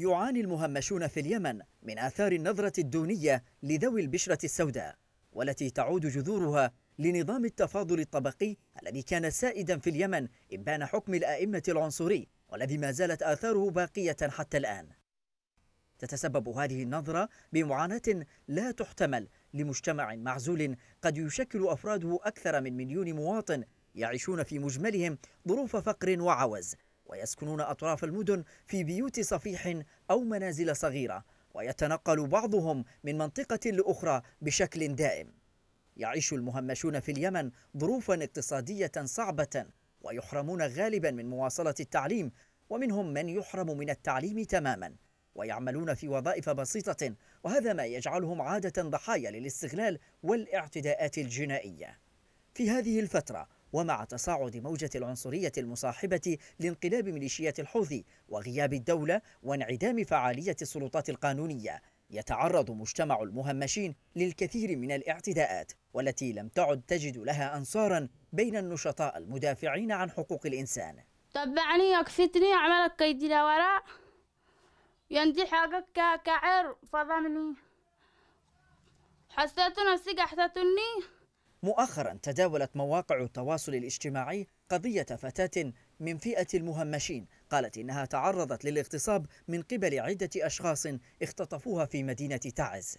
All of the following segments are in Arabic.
يعاني المهمشون في اليمن من آثار النظرة الدونية لذوي البشرة السوداء والتي تعود جذورها لنظام التفاضل الطبقي الذي كان سائدا في اليمن إبان حكم الآئمة العنصري والذي ما زالت آثاره باقية حتى الآن تتسبب هذه النظرة بمعاناة لا تحتمل لمجتمع معزول قد يشكل أفراده أكثر من مليون مواطن يعيشون في مجملهم ظروف فقر وعوز ويسكنون أطراف المدن في بيوت صفيح أو منازل صغيرة ويتنقل بعضهم من منطقة لأخرى بشكل دائم يعيش المهمشون في اليمن ظروفا اقتصادية صعبة ويحرمون غالبا من مواصلة التعليم ومنهم من يحرم من التعليم تماما ويعملون في وظائف بسيطة وهذا ما يجعلهم عادة ضحايا للاستغلال والاعتداءات الجنائية في هذه الفترة ومع تصاعد موجة العنصرية المصاحبة لانقلاب ميليشيات الحوثي وغياب الدولة وانعدام فعالية السلطات القانونية يتعرض مجتمع المهمشين للكثير من الاعتداءات والتي لم تعد تجد لها أنصارا بين النشطاء المدافعين عن حقوق الإنسان تبعني يكفتني عملك كيدي لوراء يندي حقك كعير فضمني حسيت نفسي قحتتني مؤخرا تداولت مواقع التواصل الاجتماعي قضية فتاة من فئة المهمشين قالت إنها تعرضت للاغتصاب من قبل عدة أشخاص اختطفوها في مدينة تعز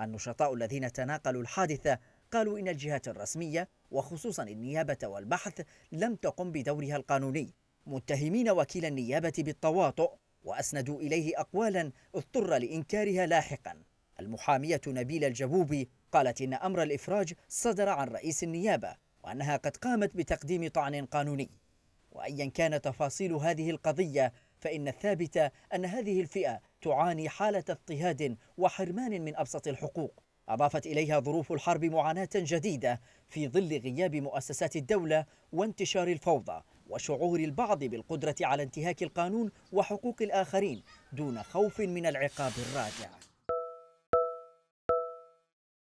النشطاء الذين تناقلوا الحادثة قالوا إن الجهات الرسمية وخصوصا النيابة والبحث لم تقم بدورها القانوني متهمين وكيل النيابة بالتواطؤ وأسندوا إليه أقوالا اضطر لإنكارها لاحقا المحامية نبيلة الجبوبي قالت إن أمر الإفراج صدر عن رئيس النيابة وأنها قد قامت بتقديم طعن قانوني وأيا كان تفاصيل هذه القضية فإن الثابت أن هذه الفئة تعاني حالة اضطهاد وحرمان من أبسط الحقوق أضافت إليها ظروف الحرب معاناة جديدة في ظل غياب مؤسسات الدولة وانتشار الفوضى وشعور البعض بالقدرة على انتهاك القانون وحقوق الآخرين دون خوف من العقاب الراجع